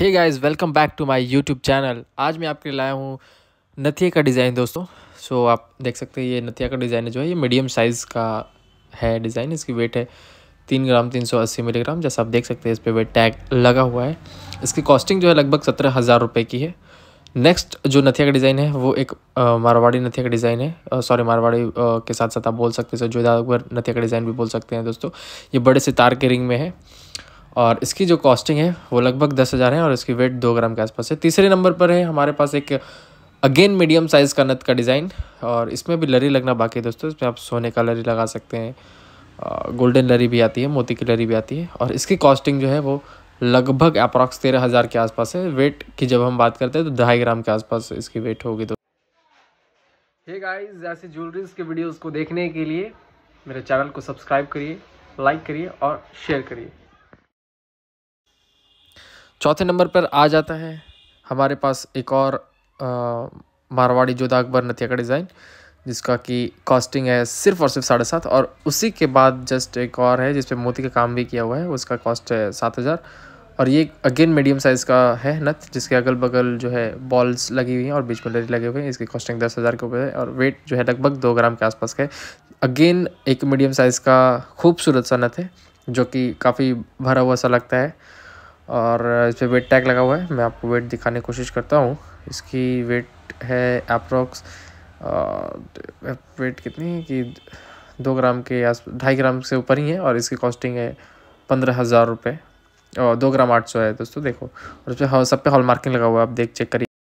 hey guys welcome back to my YouTube channel आज मैं आपके लिए लाया हूँ नथिया का डिज़ाइन दोस्तों सो so, आप देख सकते हैं ये नथिया का डिज़ाइन है जो है ये मीडियम साइज़ का है डिज़ाइन इसकी वेट है तीन ग्राम तीन सौ अस्सी मिलीग्राम जैसा आप देख सकते हैं इस पर वेट टैग लगा हुआ है इसकी कॉस्टिंग जो है लगभग सत्रह हज़ार रुपये की है नेक्स्ट जो नथिया का डिज़ाइन है वो एक मारवाड़ी नथिया का डिज़ाइन है सॉरी मारवाड़ी के साथ साथ आप बोल सकते हैं जो अकबर नथिया का डिज़ाइन भी बोल सकते हैं दोस्तों ये बड़े से तार के रिंग में है और इसकी जो कॉस्टिंग है वो लगभग दस हज़ार है और इसकी वेट दो ग्राम के आसपास है तीसरे नंबर पर है हमारे पास एक अगेन मीडियम साइज़ का नथ का डिज़ाइन और इसमें भी लरी लगना बाकी है दोस्तों इसमें आप सोने का लरी लगा सकते हैं गोल्डन लरी भी आती है मोती की लरी भी आती है और इसकी कॉस्टिंग जो है वो लगभग अप्रॉक्स तेरह हज़ार के आसपास है वेट की जब हम बात करते हैं तो ढाई ग्राम के आसपास इसकी वेट होगी तो हे गाइस ऐसे ज्वेलरीज के वीडियोस को देखने के लिए मेरे चैनल को सब्सक्राइब करिए लाइक करिए और शेयर करिए चौथे नंबर पर आ जाता है हमारे पास एक और आ, मारवाड़ी जोधा अकबर नथिया का डिज़ाइन जिसका कि कॉस्टिंग है सिर्फ और सिर्फ साढ़े सात और उसी के बाद जस्ट एक और है जिस पर मोती का काम भी किया हुआ है उसका कॉस्ट है सात हज़ार और ये अगेन मीडियम साइज़ का है नथ जिसके अगल बगल जो है बॉल्स लगी हुई हैं और बीच में लरी लगे हुए हैं इसकी कॉस्टिंग दस हज़ार के ऊपर है और वेट जो है लगभग दो ग्राम के आसपास का है अगेन एक मीडियम साइज़ का खूबसूरत सा नथ है जो कि काफ़ी भरा हुआ सा लगता है और इस पर वेट टैग लगा हुआ है मैं आपको वेट दिखाने की कोशिश करता हूँ इसकी वेट है अप्रोक्स वेट कितनी है कि दो ग्राम के आस ढाई ग्राम से ऊपर ही है और इसकी कॉस्टिंग है पंद्रह हज़ार रुपये और दो ग्राम आठ सौ है दोस्तों देखो और उस पर सब पे हॉल मार्किंग लगा हुआ है आप देख चेक करिए